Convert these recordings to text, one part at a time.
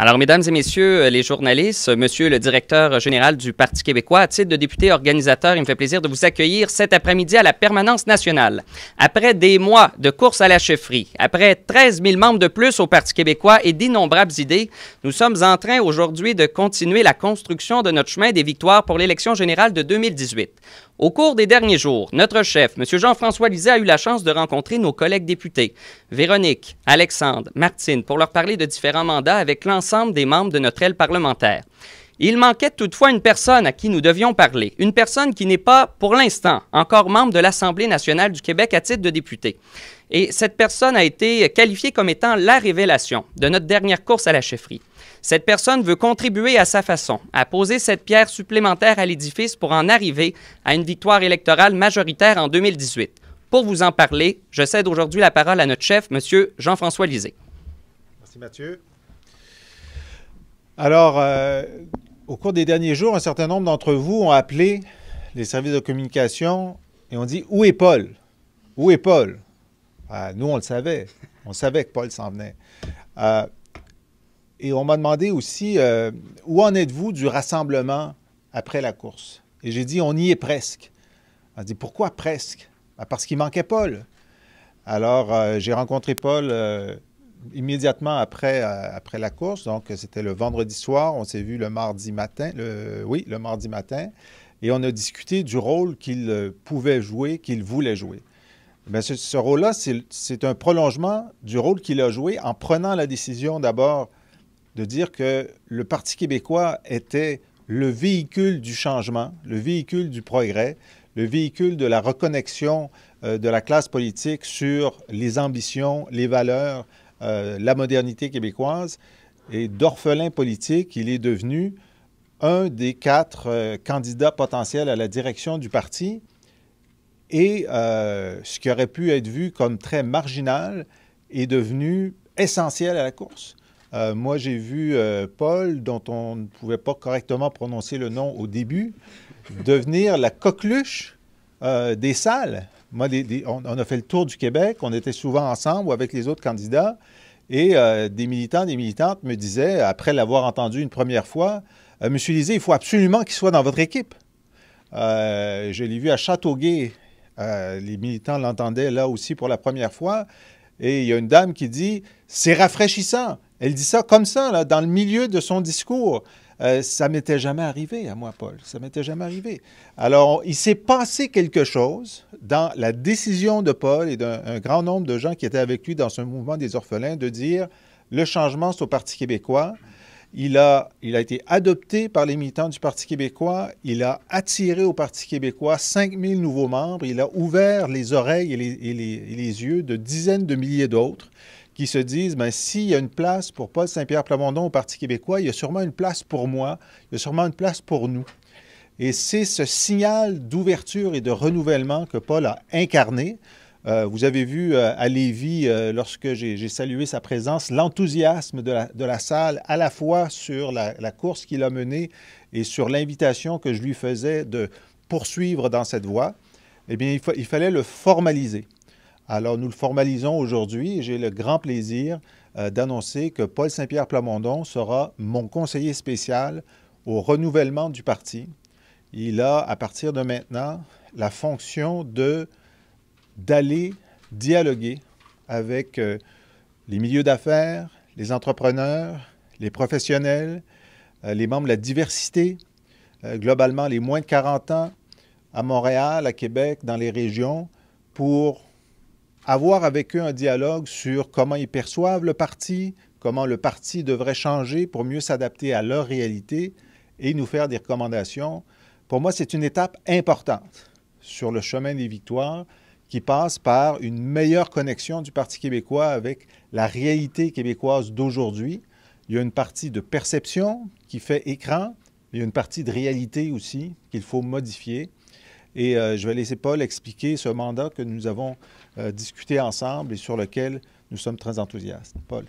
Alors, mesdames et messieurs euh, les journalistes, monsieur le directeur général du Parti québécois, à titre de député organisateur, il me fait plaisir de vous accueillir cet après-midi à la permanence nationale. Après des mois de course à la chefferie, après 13 000 membres de plus au Parti québécois et d'innombrables idées, nous sommes en train aujourd'hui de continuer la construction de notre chemin des victoires pour l'élection générale de 2018. Au cours des derniers jours, notre chef, M. Jean-François Lisée, a eu la chance de rencontrer nos collègues députés, Véronique, Alexandre, Martine, pour leur parler de différents mandats avec l'ensemble des membres de notre aile parlementaire. Il manquait toutefois une personne à qui nous devions parler, une personne qui n'est pas, pour l'instant, encore membre de l'Assemblée nationale du Québec à titre de député. Et cette personne a été qualifiée comme étant la révélation de notre dernière course à la chefferie. Cette personne veut contribuer à sa façon, à poser cette pierre supplémentaire à l'édifice pour en arriver à une victoire électorale majoritaire en 2018. Pour vous en parler, je cède aujourd'hui la parole à notre chef, M. Jean-François Lisée. Merci Mathieu. Alors, euh, au cours des derniers jours, un certain nombre d'entre vous ont appelé les services de communication et ont dit Où est Paul Où est Paul ah, Nous, on le savait. On savait que Paul s'en venait. Euh, et on m'a demandé aussi euh, où en êtes-vous du rassemblement après la course Et j'ai dit on y est presque. On a dit pourquoi presque ben, Parce qu'il manquait Paul. Alors euh, j'ai rencontré Paul euh, immédiatement après, après la course. Donc c'était le vendredi soir. On s'est vu le mardi matin. Le, oui, le mardi matin. Et on a discuté du rôle qu'il pouvait jouer, qu'il voulait jouer. Bien, ce, ce rôle-là, c'est un prolongement du rôle qu'il a joué en prenant la décision d'abord de dire que le Parti québécois était le véhicule du changement, le véhicule du progrès, le véhicule de la reconnexion euh, de la classe politique sur les ambitions, les valeurs, euh, la modernité québécoise. Et d'orphelin politique, il est devenu un des quatre euh, candidats potentiels à la direction du parti. Et ce qui aurait pu être vu comme très marginal est devenu essentiel à la course. Euh, moi, j'ai vu euh, Paul, dont on ne pouvait pas correctement prononcer le nom au début, devenir la coqueluche euh, des salles. Moi, on, a fait le tour du Québec, on était souvent ensemble avec les autres candidats, et des militants, des militantes me disaient, après l'avoir entendu une première fois, me suis Lisée, il faut absolument qu'il soit dans votre équipe. je l'ai vu à Châteauguay. les militants l'entendaient là aussi pour la première fois. Et il y a une dame qui dit, c'est rafraîchissant. Elle dit ça comme ça, là, dans le milieu de son discours. Euh, ça m'était jamais arrivé à moi, Paul. Ça m'était jamais arrivé. Alors, il s'est passé quelque chose dans la décision de Paul et d'un grand nombre de gens qui étaient avec lui dans ce mouvement des orphelins de dire le changement, c'est au Parti québécois. Il a, il a été adopté par les militants du Parti québécois. Il a attiré au Parti québécois 5000 nouveaux membres. Il a ouvert les oreilles et les, et les, et les yeux de dizaines de milliers d'autres qui se disent ben, s'il y a une place pour Paul Saint-Pierre Plamondon au Parti québécois, il y a sûrement une place pour moi, il y a sûrement une place pour nous. Et c'est ce signal d'ouverture et de renouvellement que Paul a incarné. Euh, vous avez vu euh, à Lévis, euh, lorsque j'ai salué sa présence, l'enthousiasme de, la, salle, à la fois sur la, course qu'il a menée et sur l'invitation que je lui faisais de poursuivre dans cette voie. Eh bien, il fallait le formaliser. Alors, nous le formalisons aujourd'hui et j'ai le grand plaisir euh, d'annoncer que Paul Saint-Pierre Plamondon sera mon conseiller spécial au renouvellement du parti. Il a, à partir de maintenant, la fonction de d'aller dialoguer avec euh, les milieux d'affaires, les entrepreneurs, les professionnels, euh, les membres de la diversité, globalement les moins de 40 ans à Montréal, à Québec, dans les régions, pour avoir avec eux un dialogue sur comment ils perçoivent le parti, comment le parti devrait changer pour mieux s'adapter à leur réalité et nous faire des recommandations. Pour moi, c'est une étape importante sur le chemin des victoires qui passe par une meilleure connexion du Parti québécois avec la réalité québécoise d'aujourd'hui. Il y a une partie de perception qui fait écran, il y a une partie de réalité aussi qu'il faut modifier. Et euh, je vais laisser Paul expliquer ce mandat que nous avons euh, discuter ensemble et sur lequel nous sommes très enthousiastes. Paul.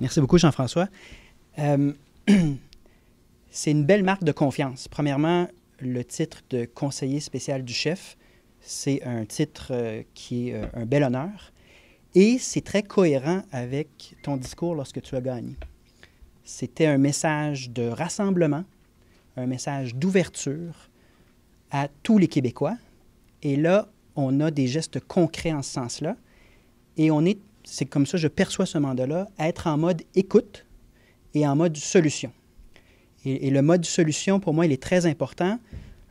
Merci beaucoup, Jean-François. Euh, c'est une belle marque de confiance. Premièrement, le titre de conseiller spécial du chef, c'est un titre euh, qui est un bel honneur et c'est très cohérent avec ton discours lorsque tu as gagné. C'était un message de rassemblement, un message d'ouverture à tous les Québécois. Et là, on a des gestes concrets en ce sens-là. Et on est, c'est comme ça, je perçois ce mandat-là, être en mode écoute et en mode solution. Et, le mode solution, pour moi, il est très important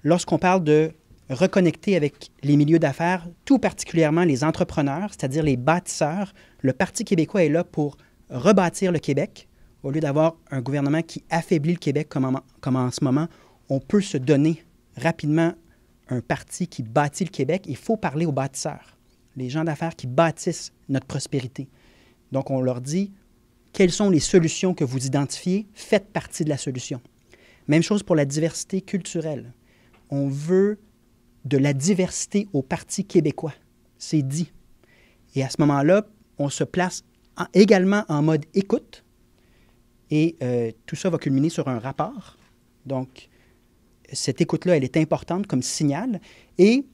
lorsqu'on parle de reconnecter avec les milieux d'affaires, tout particulièrement les entrepreneurs, c'est-à-dire les bâtisseurs. Le Parti québécois est là pour rebâtir le Québec. Au lieu d'avoir un gouvernement qui affaiblit le Québec comme en ce moment, on peut se donner rapidement un parti qui bâtit le Québec, il faut parler aux bâtisseurs, les gens d'affaires qui bâtissent notre prospérité. Donc, on leur dit quelles sont les solutions que vous identifiez, faites partie de la solution. Même chose pour la diversité culturelle. On veut de la diversité au Parti québécois. C'est dit. Et à ce moment-là, on se place également en mode écoute. Et euh, tout ça va culminer sur un rapport. Donc, cette écoute-là, elle est importante comme signal. Et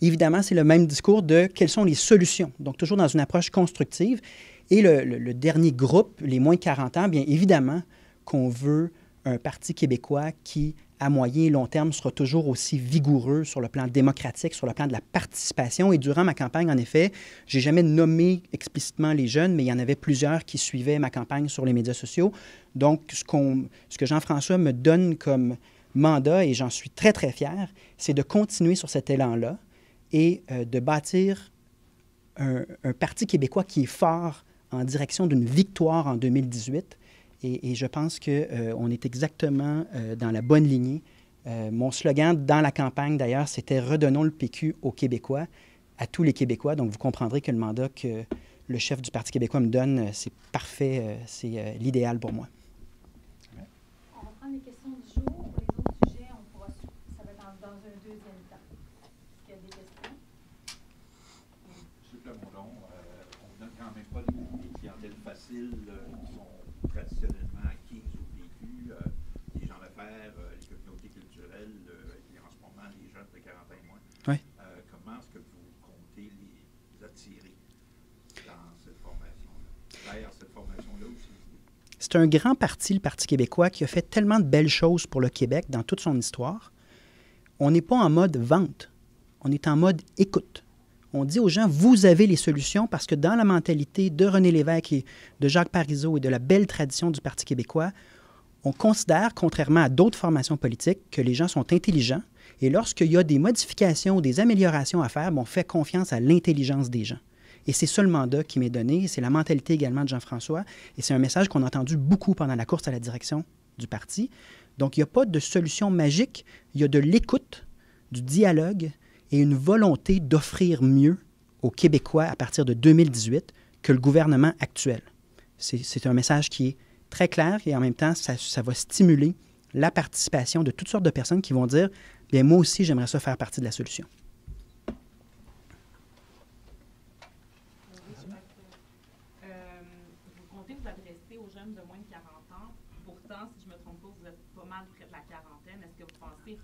évidemment, c'est le même discours de quelles sont les solutions. Donc, toujours dans une approche constructive. Et le, dernier groupe, les moins de 40 ans, bien évidemment qu'on veut un parti québécois qui, à moyen et long terme, sera toujours aussi vigoureux sur le plan démocratique, sur le plan de la participation. Et durant ma campagne, en effet, j'ai jamais nommé explicitement les jeunes, mais il y en avait plusieurs qui suivaient ma campagne sur les médias sociaux. Donc, ce que Jean-François me donne comme mandat, et j'en suis très, très fier, c'est de continuer sur cet élan-là et euh, de bâtir un, Parti québécois qui est fort en direction d'une victoire en 2018. Et, je pense qu'on euh, est exactement euh, dans la bonne lignée. mon slogan dans la campagne, d'ailleurs, c'était Redonnons le PQ aux Québécois, à tous les Québécois. Donc, vous comprendrez que le mandat que le chef du Parti québécois me donne, c'est parfait, c'est l'idéal pour moi. faciles euh, qui sont traditionnellement acquises ou vécues, euh, les gens d'affaires, euh, les communautés culturelles, et en ce moment les jeunes de 40 ans et moins. Oui. comment est-ce que vous comptez les attirer dans cette formation-là, vers cette formation-là aussi? C'est un grand parti, le Parti québécois, qui a fait tellement de belles choses pour le Québec dans toute son histoire. On n'est pas en mode vente, on est en mode écoute on dit aux gens, vous avez les solutions parce que dans la mentalité de René Lévesque et de Jacques Parizeau et de la belle tradition du Parti québécois, on considère, contrairement à d'autres formations politiques, que les gens sont intelligents et lorsqu'il y a des modifications ou des améliorations à faire, on fait confiance à l'intelligence des gens. Et c'est ce mandat qui m'est donné, c'est la mentalité également de Jean-François, et c'est un message qu'on a entendu beaucoup pendant la course à la direction du parti. Donc, il n'y a pas de solution magique, il y a de l'écoute, du dialogue, et une volonté d'offrir mieux aux Québécois à partir de 2018 que le gouvernement actuel. C'est un message qui est très clair et en même temps, ça, va stimuler la participation de toutes sortes de personnes qui vont dire, bien moi aussi, j'aimerais ça faire partie de la solution.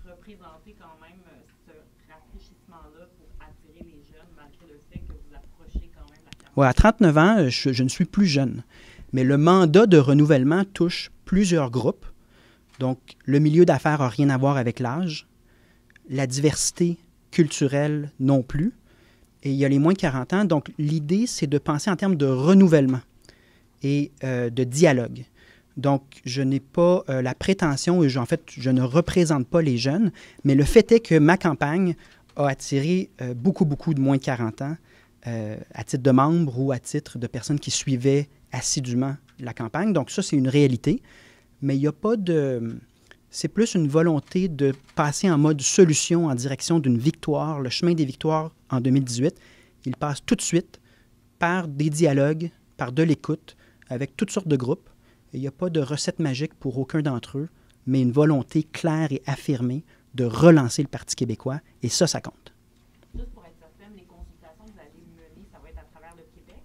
représenter quand même euh, ce à 39 ans, euh, je, ne suis plus jeune. Mais le mandat de renouvellement touche plusieurs groupes. Donc, le milieu d'affaires n'a rien à voir avec l'âge. La diversité culturelle non plus. Et il y a les moins de 40 ans. Donc, l'idée, c'est de penser en termes de renouvellement et euh, de dialogue. Donc, je n'ai pas euh, la prétention, et en fait, je ne représente pas les jeunes, mais le fait est que ma campagne a attiré euh, beaucoup, beaucoup de moins de 40 ans euh, à titre de membres ou à titre de personnes qui suivaient assidûment la campagne. Donc ça, c'est une réalité. Mais il n'y a pas de... C'est plus une volonté de passer en mode solution en direction d'une victoire. Le chemin des victoires en 2018, il passe tout de suite par des dialogues, par de l'écoute, avec toutes sortes de groupes. Il n'y a pas de recette magique pour aucun d'entre eux, mais une volonté claire et affirmée de relancer le Parti québécois, et ça, ça compte. Juste pour être les consultations vous allez mener, ça va être à travers le Québec?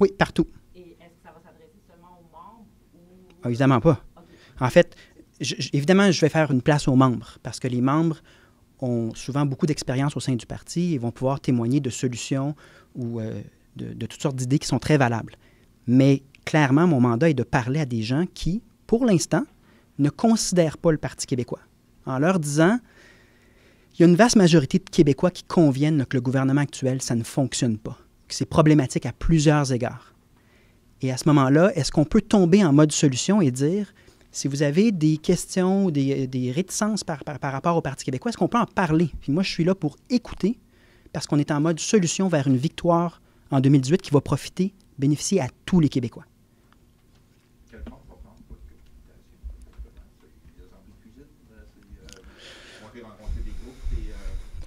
Oui, partout. Et est-ce que ça va s'adresser seulement aux membres? Ah, évidemment pas. En fait, évidemment, je vais faire une place aux membres, parce que les membres ont souvent beaucoup d'expérience au sein du parti et vont pouvoir témoigner de solutions ou euh, de, de toutes sortes d'idées qui sont très valables. Mais clairement, mon mandat est de parler à des gens qui, pour l'instant, ne considèrent pas le Parti québécois en leur disant il y a une vaste majorité de Québécois qui conviennent que le gouvernement actuel, ça ne fonctionne pas, que c'est problématique à plusieurs égards. Et à ce moment-là, est-ce qu'on peut tomber en mode solution et dire si vous avez des questions, des, des réticences par, par, par, rapport au Parti québécois, est-ce qu'on peut en parler? Puis moi, je suis là pour écouter parce qu'on est en mode solution vers une victoire en 2018 qui va profiter, bénéficier à tous les Québécois.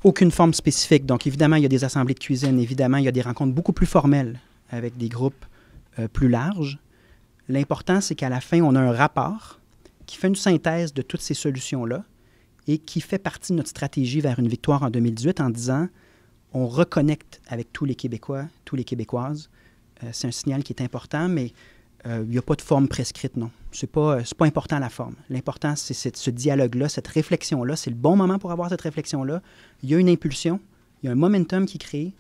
aucune forme spécifique. Donc, évidemment, il y a des assemblées de cuisine, évidemment, il y a des rencontres beaucoup plus formelles avec des groupes euh, plus larges. L'important, c'est qu'à la fin, on a un rapport qui fait une synthèse de toutes ces solutions-là et qui fait partie de notre stratégie vers une victoire en 2018 en disant on reconnecte avec tous les Québécois, tous les Québécoises. Euh, c'est un signal qui est important, mais il euh, n'y a pas de forme prescrite, non. Ce n'est pas, euh, pas important la forme. L'important, c'est ce dialogue-là, cette réflexion-là. C'est le bon moment pour avoir cette réflexion-là. Il y a une impulsion, il y a un momentum qui est créé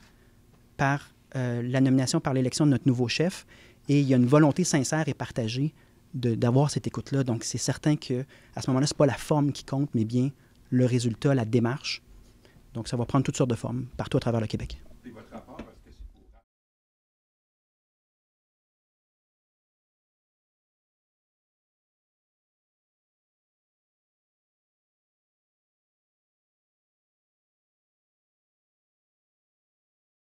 par euh, la nomination, par l'élection de notre nouveau chef. Et il y a une volonté sincère et partagée d'avoir cette écoute-là. Donc, c'est certain que à ce moment-là, ce n'est pas la forme qui compte, mais bien le résultat, la démarche. Donc, ça va prendre toutes sortes de formes partout à travers le Québec.